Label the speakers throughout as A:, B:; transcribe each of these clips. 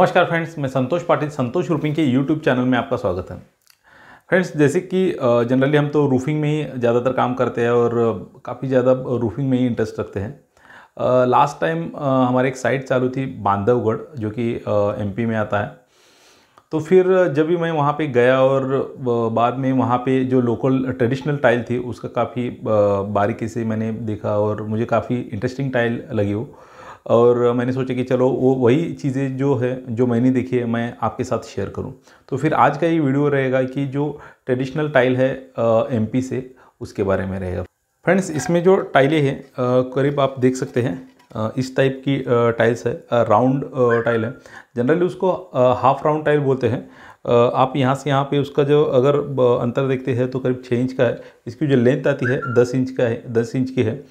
A: नमस्कार फ्रेंड्स मैं संतोष पाटिल संतोष रूफिंग के यूट्यूब चैनल में आपका स्वागत है फ्रेंड्स जैसे कि जनरली हम तो रूफिंग में ही ज़्यादातर काम करते हैं और काफ़ी ज़्यादा रूफिंग में ही इंटरेस्ट रखते हैं लास्ट टाइम हमारी एक साइट चालू थी बांधवगढ़ जो कि एमपी में आता है तो फिर जब भी मैं वहाँ पर गया और बाद में वहाँ पर जो लोकल ट्रेडिशनल टाइल थी उसका काफ़ी बारीकी से मैंने देखा और मुझे काफ़ी इंटरेस्टिंग टाइल लगी वो और मैंने सोचा कि चलो वो वही चीज़ें जो है जो मैंने देखी है मैं आपके साथ शेयर करूं तो फिर आज का ये वीडियो रहेगा कि जो ट्रेडिशनल टाइल है एमपी से उसके बारे में रहेगा फ्रेंड्स इसमें जो टाइलें हैं करीब आप देख सकते हैं इस टाइप की टाइल्स है राउंड टाइल है जनरली उसको हाफ राउंड टाइल बोलते हैं आप यहाँ से यहाँ पे उसका जो अगर अंतर देखते हैं तो करीब छः इंच का है इसकी जो लेंथ आती है दस इंच का है दस इंच की है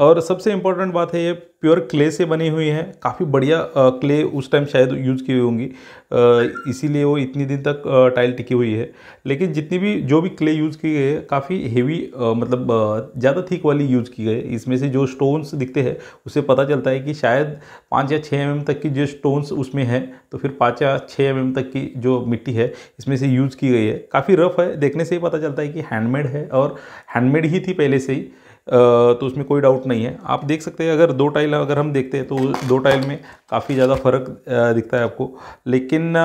A: और सबसे इम्पॉर्टेंट बात है ये प्योर क्ले से बनी हुई है काफ़ी बढ़िया क्ले उस टाइम शायद यूज़ की हुई होंगी इसीलिए वो इतनी दिन तक टाइल टिकी हुई है लेकिन जितनी भी जो भी क्ले यूज़ की गई है काफ़ी हेवी मतलब ज़्यादा थिक वाली यूज़ की गई है इसमें से जो स्टोन्स दिखते हैं उससे पता चलता है कि शायद पाँच या छः एम mm तक की जो स्टोन्स उसमें हैं तो फिर पाँच या छः एम mm तक की जो मिट्टी है इसमें से यूज़ की गई है काफ़ी रफ है देखने से ही पता चलता है कि हैंडमेड है और हैंडमेड ही थी पहले से ही तो उसमें कोई डाउट नहीं है आप देख सकते हैं अगर दो टाइल अगर हम देखते हैं तो दो टाइल में काफ़ी ज़्यादा फ़र्क दिखता है आपको लेकिन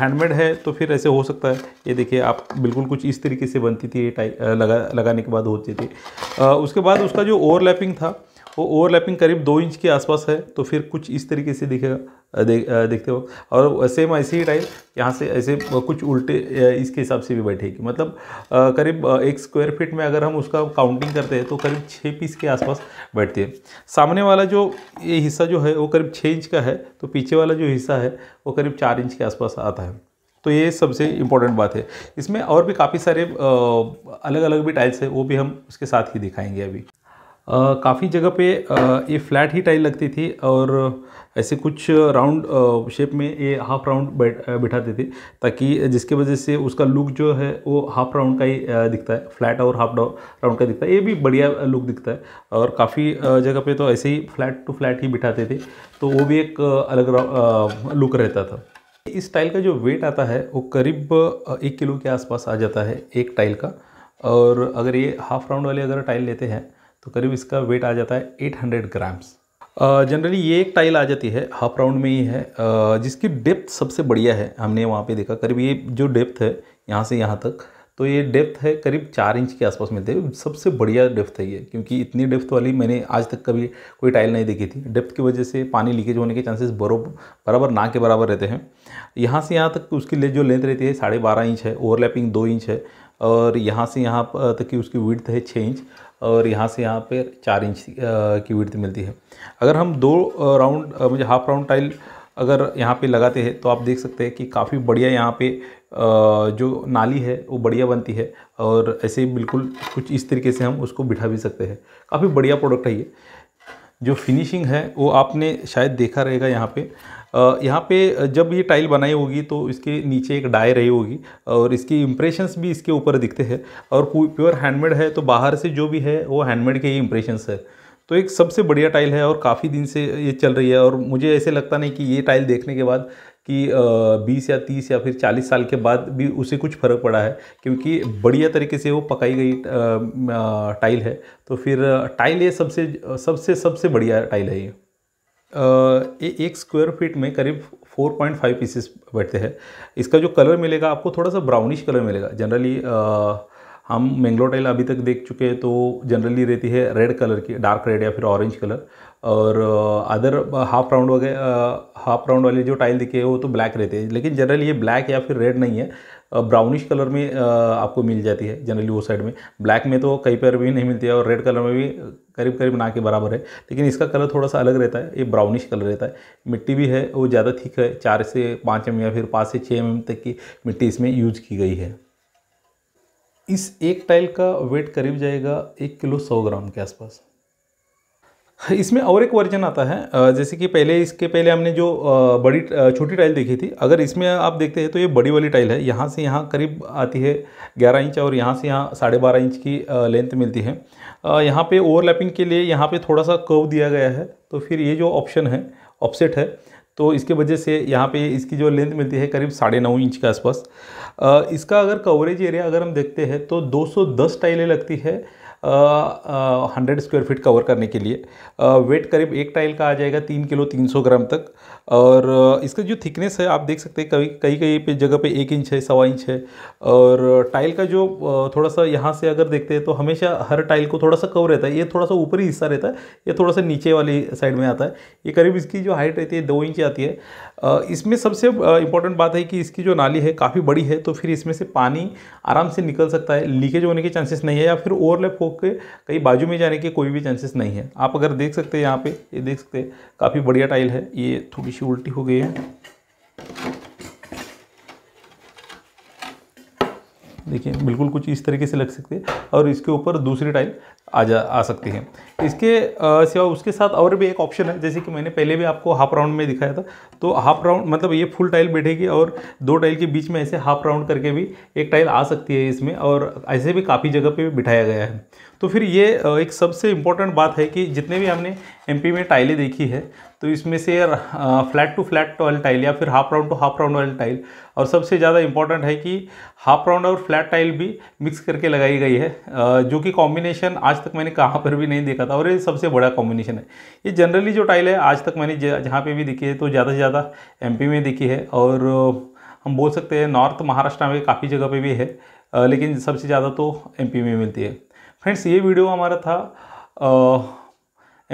A: हैंडमेड है तो फिर ऐसे हो सकता है ये देखिए आप बिल्कुल कुछ इस तरीके से बनती थी ये टाइल लगा लगाने के बाद होती थी उसके बाद उसका जो ओवरलैपिंग था वो ओवरलैपिंग करीब दो इंच के आसपास है तो फिर कुछ इस तरीके से दिखेगा दे, देखते वक्त और सेम ऐसे ही टाइल यहाँ से ऐसे कुछ उल्टे इसके हिसाब से भी बैठेगी मतलब करीब एक स्क्वायर फीट में अगर हम उसका काउंटिंग करते हैं तो करीब छः पीस के आसपास बैठती है सामने वाला जो ये हिस्सा जो है वो करीब छः इंच का है तो पीछे वाला जो हिस्सा है वो करीब चार इंच के आसपास आता है तो ये सबसे इम्पोर्टेंट बात है इसमें और भी काफ़ी सारे अलग अलग भी टाइल्स है वो भी हम उसके साथ ही दिखाएंगे अभी काफ़ी जगह पे ये फ्लैट ही टाइल लगती थी और ऐसे कुछ राउंड शेप में ये हाफ राउंड बिठाते थे ताकि जिसके वजह से उसका लुक जो है वो हाफ राउंड का ही दिखता है फ्लैट और हाफ राउंड का दिखता है ये भी बढ़िया लुक दिखता है और काफ़ी जगह पे तो ऐसे ही फ्लैट टू फ्लैट ही बिठाते थे तो वो भी एक अलग लुक रहता था इस टाइल का जो वेट आता है वो करीब एक किलो के आसपास आ जाता है एक टाइल का और अगर ये हाफ राउंड वाली अगर टाइल लेते हैं तो करीब इसका वेट आ जाता है 800 ग्राम्स जनरली ये एक टाइल आ जाती है हाफ राउंड में ही है जिसकी डेप्थ सबसे बढ़िया है हमने वहाँ पे देखा करीब ये जो डेप्थ है यहाँ से यहाँ तक तो ये डेप्थ है करीब चार इंच के आसपास मिलते हैं सबसे बढ़िया डेप्थ है ये क्योंकि इतनी डेप्थ वाली मैंने आज तक कभी कोई टाइल नहीं देखी थी डेप्थ की वजह से पानी लीकेज होने के चांसेस बराबर ना के बराबर रहते हैं यहाँ से यहाँ तक उसकी ले जो लेंथ रहती है साढ़े बारह इंच है ओवरलैपिंग दो इंच है और यहाँ से यहाँ तक की उसकी विड्थ है छः इंच और यहाँ से यहाँ पर चार इंच की विड्थ मिलती है अगर हम दो राउंड मुझे हाफ राउंड टाइल अगर यहाँ पे लगाते हैं तो आप देख सकते हैं कि काफ़ी बढ़िया यहाँ पे जो नाली है वो बढ़िया बनती है और ऐसे बिल्कुल कुछ इस तरीके से हम उसको बिठा भी सकते हैं काफ़ी बढ़िया प्रोडक्ट है ये जो फिनिशिंग है वो आपने शायद देखा रहेगा यहाँ पे यहाँ पे जब ये टाइल बनाई होगी तो इसके नीचे एक डाई रही होगी और इसकी इम्प्रेशंस भी इसके ऊपर दिखते हैं और प्योर हैंडमेड है तो बाहर से जो भी है वो हैंडमेड के ही इम्प्रेशंस है तो एक सबसे बढ़िया टाइल है और काफ़ी दिन से ये चल रही है और मुझे ऐसे लगता नहीं कि ये टाइल देखने के बाद कि 20 या 30 या फिर 40 साल के बाद भी उसे कुछ फ़र्क पड़ा है क्योंकि बढ़िया तरीके से वो पकाई गई टाइल है तो फिर टाइल ये सबसे सबसे सबसे बढ़िया टाइल है ये ए, एक स्क्वायर फीट में करीब 4.5 पीसेस बैठते हैं इसका जो कलर मिलेगा आपको थोड़ा सा ब्राउनिश कलर मिलेगा जनरली हम मैंगलो टाइल अभी तक देख चुके हैं तो जनरली रहती है रेड कलर की डार्क रेड या फिर ऑरेंज कलर और अदर हाफ राउंड वगैरह हाफ राउंड वाली जो टाइल दिखे वो तो ब्लैक रहती है लेकिन जनरली ये ब्लैक या फिर रेड नहीं है ब्राउनिश कलर में आपको मिल जाती है जनरली वो साइड में ब्लैक में तो कई पर भी नहीं मिलती है और रेड कलर में भी करीब करीब ना के बराबर है लेकिन इसका कलर थोड़ा सा अलग रहता है ये ब्राउनिश कलर रहता है मिट्टी भी है वो ज़्यादा थिक है चार से पाँच एम या फिर पाँच से छः एम तक की मिट्टी इसमें यूज की गई है इस एक टाइल का वेट करीब जाएगा एक किलो सौ ग्राम के आसपास इसमें और एक वर्जन आता है जैसे कि पहले इसके पहले हमने जो बड़ी छोटी टाइल देखी थी अगर इसमें आप देखते हैं तो ये बड़ी वाली टाइल है यहाँ से यहाँ करीब आती है 11 इंच और यहाँ से यहाँ साढ़े बारह इंच की लेंथ मिलती है यहाँ पे ओवरलैपिंग के लिए यहाँ पे थोड़ा सा कर्व दिया गया है तो फिर ये जो ऑप्शन है ऑप्सेट है तो इसके वजह से यहाँ पे इसकी जो लेंथ मिलती है करीब साढ़े नौ इंच के आसपास इसका अगर कवरेज एरिया अगर हम देखते हैं तो 210 टाइलें लगती है हंड्रेड स्क्वायर फीट कवर करने के लिए वेट करीब एक टाइल का आ जाएगा तीन किलो तीन सौ ग्राम तक और इसका जो थिकनेस है आप देख सकते हैं कभी कई कई पे जगह पे एक इंच है सवा इंच है और टाइल का जो थोड़ा सा यहाँ से अगर देखते हैं तो हमेशा हर टाइल को थोड़ा सा कवर रहता है ये थोड़ा सा ऊपरी हिस्सा रहता है ये थोड़ा सा नीचे वाली साइड में आता है ये करीब इसकी जो हाइट रहती है दो इंच आती है इसमें सबसे इंपॉर्टेंट बात है कि इसकी जो नाली है काफ़ी बड़ी है तो फिर इसमें से पानी आराम से निकल सकता है लीकेज होने के चांसेस नहीं है या फिर ओवरलैप हो के कहीं बाजू में जाने के कोई भी चांसेस नहीं है आप अगर देख सकते हैं यहाँ पे ये देख सकते हैं काफ़ी बढ़िया टाइल है ये थोड़ी सी उल्टी हो गई है देखिए बिल्कुल कुछ इस तरीके से लग सकते हैं और इसके ऊपर दूसरी टाइल आ जा आ सकती है इसके सिवा उसके साथ और भी एक ऑप्शन है जैसे कि मैंने पहले भी आपको हाफ राउंड में दिखाया था तो हाफ राउंड मतलब ये फुल टाइल बैठेगी और दो टाइल के बीच में ऐसे हाफ राउंड करके भी एक टाइल आ सकती है इसमें और ऐसे भी काफ़ी जगह पे भी बिठाया गया है तो फिर ये एक सबसे इम्पॉर्टेंट बात है कि जितने भी हमने एम में टाइलें देखी है तो इसमें से फ्लैट टू फ्लैट वाली टाइल या फिर half round to half round वाली टाइल और सबसे ज़्यादा इम्पॉर्टेंट है कि हाफ राउंड और फ्लैट टाइल भी मिक्स करके लगाई गई है जो कि कॉम्बिनेशन आज आज तक मैंने कहाँ पर भी नहीं देखा था और ये सबसे बड़ा कॉम्बिनेशन है ये जनरली जो टाइल है आज तक मैंने जहाँ पे भी देखी है तो ज़्यादा से ज़्यादा एमपी में देखी है और हम बोल सकते हैं नॉर्थ महाराष्ट्र में काफ़ी जगह पे भी है लेकिन सबसे ज़्यादा तो एम में मिलती है फ्रेंड्स ये वीडियो हमारा था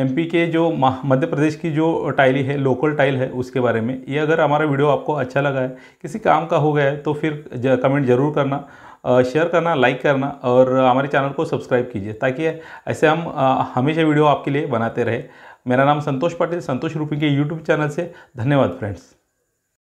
A: एम के जो मध्य प्रदेश की जो टाइली है लोकल टाइल है उसके बारे में ये अगर हमारा वीडियो आपको अच्छा लगा है किसी काम का हो गया है तो फिर कमेंट ज़रूर करना शेयर करना लाइक करना और हमारे चैनल को सब्सक्राइब कीजिए ताकि ऐसे हम हमेशा वीडियो आपके लिए बनाते रहे मेरा नाम संतोष पाटिल संतोष रूपी के यूट्यूब चैनल से धन्यवाद फ्रेंड्स